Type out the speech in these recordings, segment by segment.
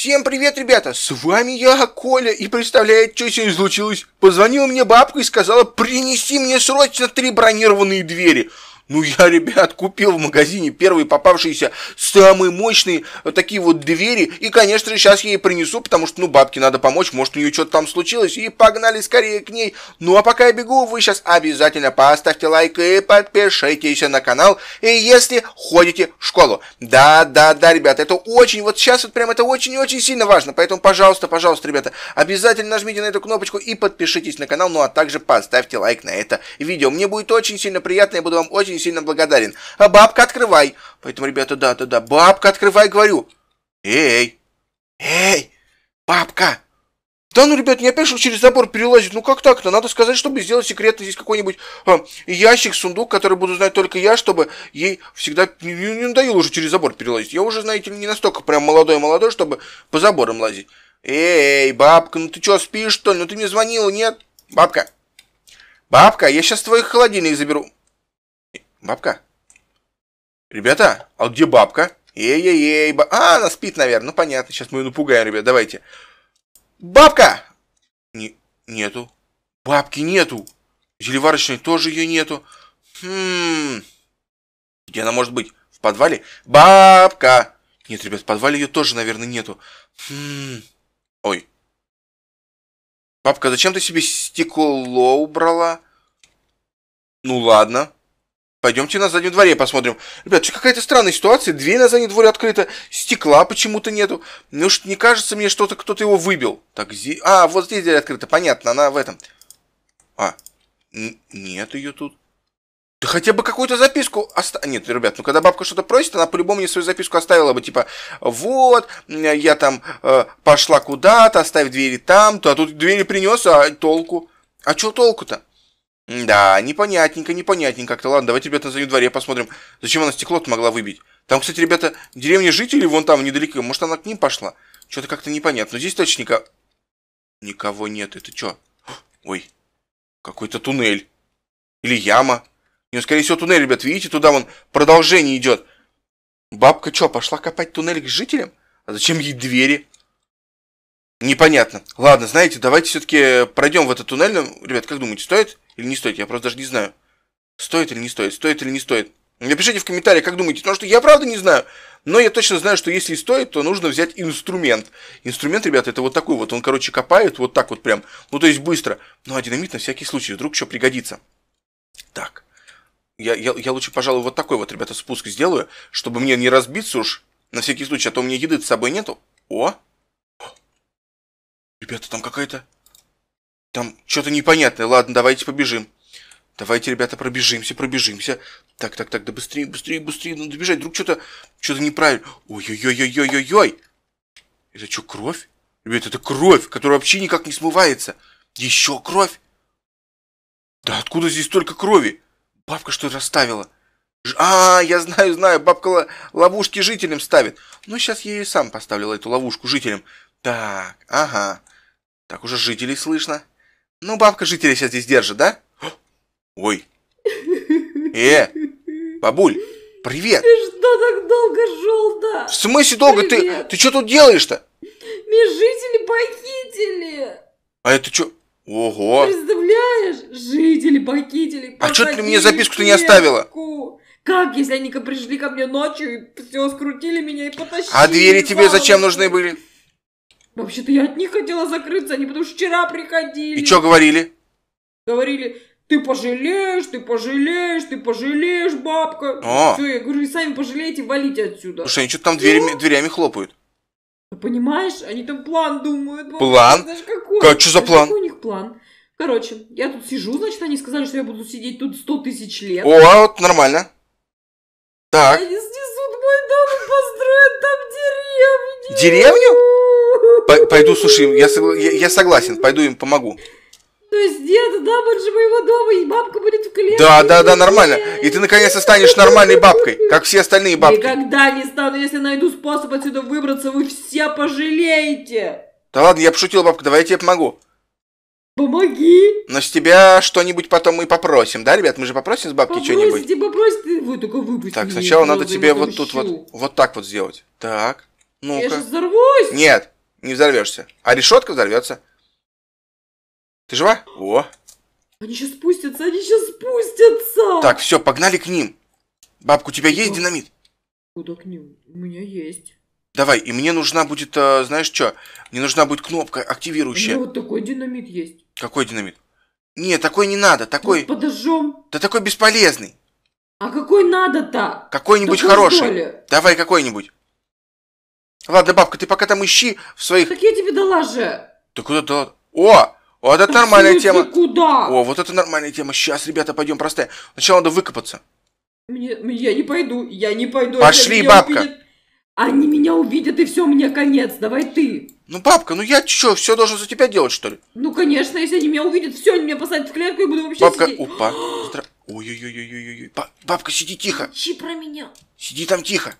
Всем привет, ребята! С вами я, Коля, и представляет, что сегодня случилось. Позвонила мне бабка и сказала, принеси мне срочно три бронированные двери. Ну, я, ребят, купил в магазине первые попавшиеся самые мощные вот такие вот двери. И, конечно же, сейчас я ей принесу, потому что, ну, бабке надо помочь. Может, у нее что-то там случилось. И погнали скорее к ней. Ну, а пока я бегу, вы сейчас обязательно поставьте лайк и подпишитесь на канал. И если ходите в школу. Да, да, да, ребят, это очень, вот сейчас вот прям это очень-очень сильно важно. Поэтому, пожалуйста, пожалуйста, ребята, обязательно нажмите на эту кнопочку и подпишитесь на канал. Ну, а также поставьте лайк на это видео. Мне будет очень сильно приятно, я буду вам очень не сильно благодарен. А бабка открывай. Поэтому, ребята, да, да, да, бабка открывай, говорю. Эй, эй, бабка. Да ну, ребят, не опять что через забор перелазить. Ну как так-то? Надо сказать, чтобы сделать секретный здесь какой-нибудь э, ящик, сундук, который буду знать только я, чтобы ей всегда не, не надоело уже через забор перелазить. Я уже, знаете ли, не настолько прям молодой-молодой, чтобы по заборам лазить. Эй, бабка, ну ты что, спишь, что ли? Ну ты мне звонила, нет? Бабка, бабка, я сейчас твой холодильник заберу. Бабка? Ребята, а где бабка? Ей-ей-ей, ба... А, она спит, наверное. Ну, понятно, сейчас мы ее напугаем, ребят, давайте. Бабка! Не... Нету. Бабки нету. Зелеварочной тоже ее нету. Хм... Где она может быть? В подвале? Бабка! Нет, ребят, в подвале ее тоже, наверное, нету. Хм... Ой. Бабка, зачем ты себе стекло убрала? Ну ладно. Пойдемте на заднем дворе посмотрим. Ребят, что какая-то странная ситуация. Дверь на заднем дворе открыта, стекла почему-то нету. Ну что, не кажется мне, что-то кто-то его выбил. Так, зи... А, вот здесь дверь открыта, понятно, она в этом. А, нет ее тут. Да хотя бы какую-то записку оставь. Нет, ребят, ну когда бабка что-то просит, она по-любому не свою записку оставила бы, типа, вот, я там э, пошла куда-то, оставь двери там, то а тут двери принес, а толку? А что толку-то? Да, непонятненько, непонятненько как-то. Ладно, давайте, ребята, на дворе посмотрим. Зачем она стекло-то могла выбить? Там, кстати, ребята, деревня жителей вон там, недалеко. Может, она к ним пошла? Что-то как-то непонятно. здесь точно никого... Никого нет. Это что? Ой, какой-то туннель. Или яма. Ну, скорее всего, туннель, ребят. Видите, туда вон продолжение идет. Бабка что, пошла копать туннель к жителям? А зачем ей двери? Непонятно. Ладно, знаете, давайте все-таки пройдем в этот туннель. Ну, ребят, как думаете, стоит? или не стоит, я просто даже не знаю. Стоит или не стоит, стоит или не стоит. Напишите в комментариях, как думаете, потому что я правда не знаю. Но я точно знаю, что если и стоит, то нужно взять инструмент. Инструмент, ребята, это вот такой вот. Он, короче, копает вот так вот прям. Ну, то есть быстро. Ну, а динамит на всякий случай. Вдруг что пригодится. Так. Я, я, я лучше, пожалуй, вот такой вот, ребята, спуск сделаю, чтобы мне не разбиться уж. На всякий случай, а то у меня еды с собой нету. О! Ребята, там какая-то... Там что-то непонятное. Ладно, давайте побежим. Давайте, ребята, пробежимся, пробежимся. Так, так, так, да быстрее, быстрее, быстрее. Надо ну, бежать. Вдруг что-то что-то неправильно. Ой-ой-ой-ой-ой-ой-ой. Это что, кровь? Ребят, это кровь, которая вообще никак не смывается. Еще кровь? Да откуда здесь столько крови? Бабка что-то расставила. Ж... А, я знаю, знаю, бабка ловушки жителям ставит. Ну, сейчас я и сам поставлю эту ловушку жителям. Так, ага. Так уже жителей слышно. Ну, бабка жителя сейчас здесь держит, да? Ой. Э, бабуль, привет. Ты что так долго жил да? В смысле долго? Привет. Ты, ты что тут делаешь-то? Меня жители похитили. А это что? Ого. Представляешь? Жители похитили. А что ты мне записку-то не оставила? Как, если они пришли ко мне ночью и все скрутили меня и потащили? А двери тебе зачем нужны были? Вообще-то я от них хотела закрыться, они потому что вчера приходили. И что говорили? Говорили, ты пожалеешь, ты пожалеешь, ты пожалеешь, бабка. О. Все, я говорю, сами пожалеете, валите отсюда. Слушай, они что-то там дверями, ну! дверями хлопают. Ты понимаешь, они там план думают. План? Знаешь, какой? Как, что за а план? Какой у них план? Короче, я тут сижу, значит, они сказали, что я буду сидеть тут сто тысяч лет. О, вот нормально. Так. Они снесут мой дом и построят там деревню. Деревню? пойду, слушай, я, согла я, я согласен, пойду им помогу. То есть нет, да, больше моего дома, и бабка будет в клетке. Да, да, да, нормально. И ты наконец-то станешь нормальной бабкой, как все остальные бабки. Никогда не стану, если найду способ отсюда выбраться, вы все пожалеете. Да ладно, я пошутил, бабка, давай я тебе помогу. Помоги. Но с тебя что-нибудь потом мы попросим, да, ребят? Мы же попросим с бабки попросите, что-нибудь. Попросите, попросите, вы только выпустите. Так, сначала надо тебе вот тут вот, вот так вот сделать. Так, ну-ка. Я же взорвусь. Нет, не взорвешься. А решетка взорвется. Ты жива? О. Они сейчас спустятся, они сейчас спустятся. Так, все, погнали к ним. Бабка, у тебя есть динамит? Куда к ним? У меня есть. Давай, и мне нужна будет, а, знаешь что? Мне нужна будет кнопка активирующая. У меня вот такой динамит есть. Какой динамит? Не, такой не надо, такой... Вот ну, подожжем. Да такой бесполезный. А какой надо-то? Какой-нибудь хороший. Давай какой-нибудь. Ладно, бабка, ты пока там ищи в своих... Так я тебе дала же. Ты куда дала? О, вот это а нормальная тема. куда? О, вот это нормальная тема. Сейчас, ребята, пойдем простая. Сначала надо выкопаться. Мне, я не пойду, я не пойду. Пошли, бабка. Увидят. Они меня увидят, и все, мне конец. Давай ты. Ну, бабка, ну я что, все должен за тебя делать, что ли? Ну, конечно, если они меня увидят, все, они меня посадят в клетку и буду вообще Бабка, сидеть. опа. Здра... Ой-ой-ой-ой-ой. Бабка, сиди тихо. Ищи про меня. Сиди там тихо.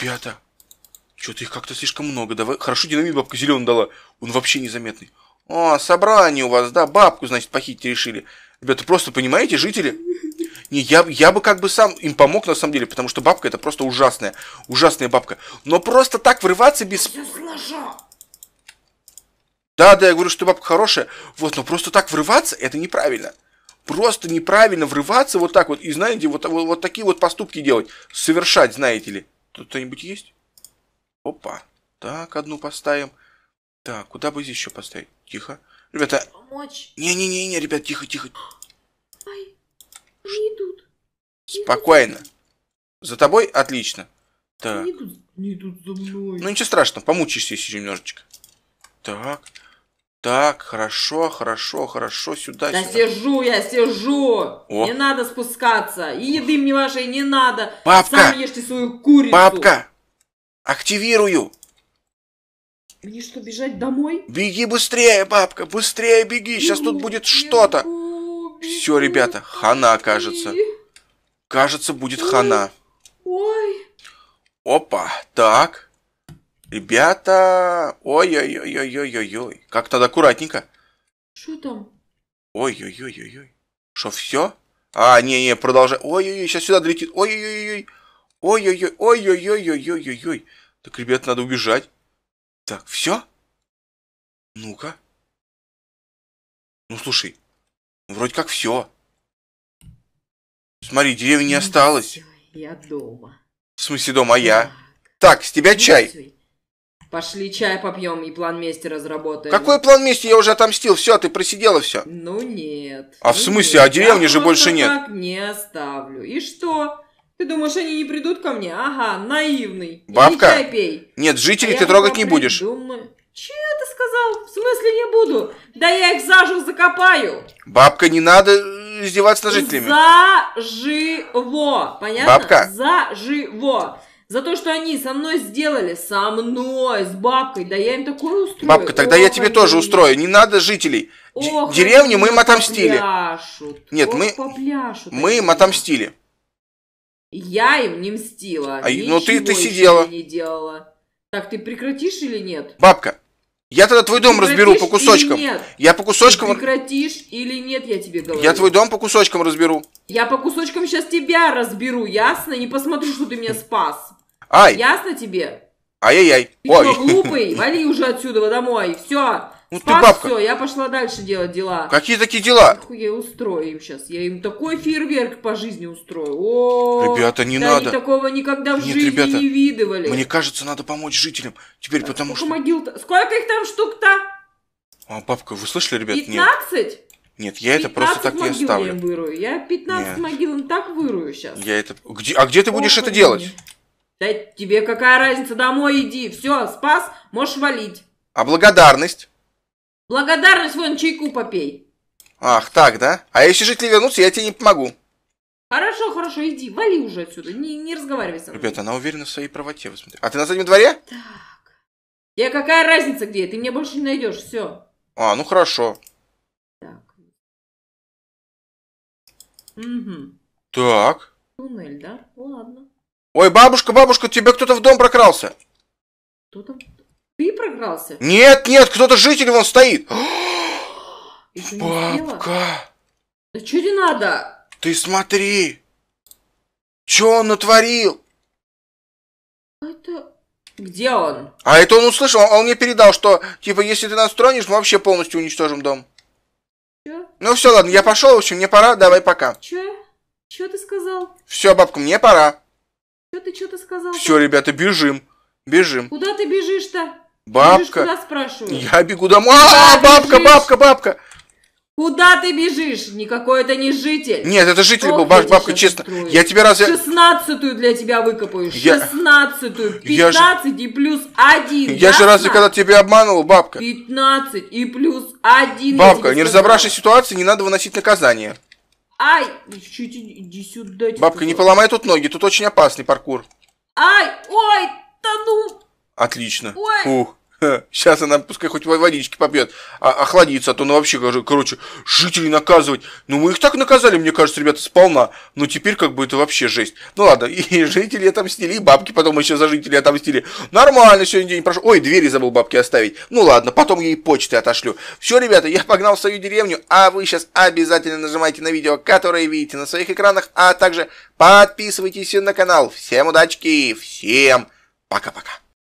Ребята, что-то их как-то слишком много. Давай. Хорошо, динамит бабка зеленый дала. Он вообще незаметный. О, а, собрание у вас, да, бабку, значит, похитить решили. Ребята, просто понимаете, жители? Не, я, я бы как бы сам им помог на самом деле, потому что бабка это просто ужасная, ужасная бабка. Но просто так врываться без... Да, да, я говорю, что бабка хорошая. Вот, но просто так врываться, это неправильно. Просто неправильно врываться вот так вот. И знаете, вот, вот, вот такие вот поступки делать. Совершать, знаете ли. Тут кто-нибудь есть? Опа. Так, одну поставим. Так, куда бы еще поставить? Тихо. Ребята. Помочь. Не-не-не, ребят, тихо, тихо. Ай, не идут. Спокойно. За тобой? Отлично. Так. Не идут, не идут за мной. Ну ничего страшного, помучишься еще немножечко. Так. Так, хорошо, хорошо, хорошо, сюда, да сюда. сижу я, сижу. О. Не надо спускаться. И еды мне вашей не надо. Папка. Сам ешьте свою курицу. Папка, Активирую. Мне что, бежать домой? Беги быстрее, бабка, быстрее беги. бегу, Сейчас тут будет что-то. Все, ребята, хана, кажется. Кажется, будет Ой. хана. Ой. Опа, так. Ребята, ой ой ой ой ой ой Как надо аккуратненько. Что там? Ой-ой-ой-ой-ой. Что, все? А, не-не, продолжай. Ой-ой-ой, сейчас сюда долетит. Ой-ой-ой-ой. Ой-ой-ой, ой-ой-ой-ой-ой-ой. Так, ребят, надо убежать. Так, все? Ну-ка. Ну, слушай, вроде как все. Смотри, деревни не ну, осталось. Я дома. В смысле дома, а я? Так, с тебя ну, чай. Пошли чай попьем и план мести разработаем. Какой план мести? Я уже отомстил. Все, ты просидела все. Ну нет. А ну в смысле? Нет. А деревни я же больше нет. не оставлю. И что? Ты думаешь, они не придут ко мне? Ага, наивный. Бабка? Иди пей. Нет, жителей а ты трогать не будешь. Думаю. Че ты сказал? В смысле не буду? Да я их заживо закопаю. Бабка, не надо э, издеваться над жителями. Заживо. Понятно? Бабка. Заживо. За то, что они со мной сделали, со мной, с бабкой, да я им такое устрою. Бабка, тогда Ох, я тебе они... тоже устрою, не надо жителей. Ох, Деревню мы им отомстили. Попляшут. Нет, Ох, мы, попляшут, мы им отомстили. Я им не мстила. А, ну ты, ты сидела. Не делала. Так, ты прекратишь или нет? Бабка, я тогда твой дом прекратишь разберу по кусочкам. нет? Я по кусочкам... Ты прекратишь или нет, я тебе говорю. Я твой дом по кусочкам разберу. Я по кусочкам сейчас тебя разберу, ясно? Не посмотрю, что ты меня спас. Ай. Ясно тебе? Ай-яй-яй. Ты Ой. что, глупый? Вали уже отсюда домой. Все. Ну Спас, ты бабка. все, я пошла дальше делать дела. Какие такие дела? Нахуй я устрою им сейчас. Я им такой фейерверк по жизни устрою. О, ребята, не да надо. Они такого никогда в Нет, жизни ребята, не видывали. Мне кажется, надо помочь жителям. Теперь а потому сколько что... Могил-то? Сколько их там штук-то? А, бабка, вы слышали, ребят? 15? Нет. Нет, я это просто так не оставлю. Я вырую. Я 15 Нет. могил им так вырую сейчас. Я это... Где... А где ты О, будешь это делать? Да тебе какая разница, домой иди. Все, спас, можешь валить. А благодарность? Благодарность вон чайку попей. Ах, так, да? А если жители вернутся, я тебе не помогу. Хорошо, хорошо, иди, вали уже отсюда, не, не разговаривай со мной. Ребята, она уверена в своей правоте, вы смотрите. А ты на заднем дворе? Так. Я какая разница где, ты меня больше не найдешь, все. А, ну хорошо. Так. Угу. Так. Туннель, да? Ладно. Ой, бабушка, бабушка, тебе кто-то в дом прокрался. Кто там? Ты програлся? Нет, нет, кто-то житель вон стоит. Бабка. Да что тебе надо? Ты смотри. что он натворил? Это... Где он? А это он услышал, он, он мне передал, что, типа, если ты нас тронешь, мы вообще полностью уничтожим дом. Че? Ну все, ладно, я пошел, в общем, мне пора, давай пока. Че? Че ты сказал? Все, бабка, мне пора. Че ты что-то сказал? Все, ребята, бежим. Бежим. Куда ты бежишь-то? Бабка. Бежишь, спрашиваю? Я бегу домой. А, -а, бабка, бабка, бабка. Куда ты бежишь? Никакой это не житель. Нет, это житель Ох, был, баб, бабка, честно. Устрою. Я тебе раз... Шестнадцатую для тебя выкопаю. Шестнадцатую. Пятнадцать и плюс один. Я же разве когда тебя обманывал, бабка? Пятнадцать и плюс один. Бабка, не разобравшись ситуации, не надо выносить наказание. Ай, чуть иди сюда. Бабка, не поломай тут ноги, тут очень опасный паркур. Ай, ой, да ну. Отлично. Ой. Фух. Сейчас она пускай хоть водички попьет, а охладится, а то она вообще, короче, жителей наказывать. Ну мы их так наказали, мне кажется, ребята, сполна. Но теперь как бы это вообще жесть. Ну ладно, и жители отомстили, и бабки потом еще за жителей отомстили. Нормально, сегодня день прошел. Ой, двери забыл бабки оставить. Ну ладно, потом ей почты отошлю. Все, ребята, я погнал в свою деревню, а вы сейчас обязательно нажимайте на видео, которое видите на своих экранах, а также подписывайтесь на канал. Всем удачки, всем пока-пока.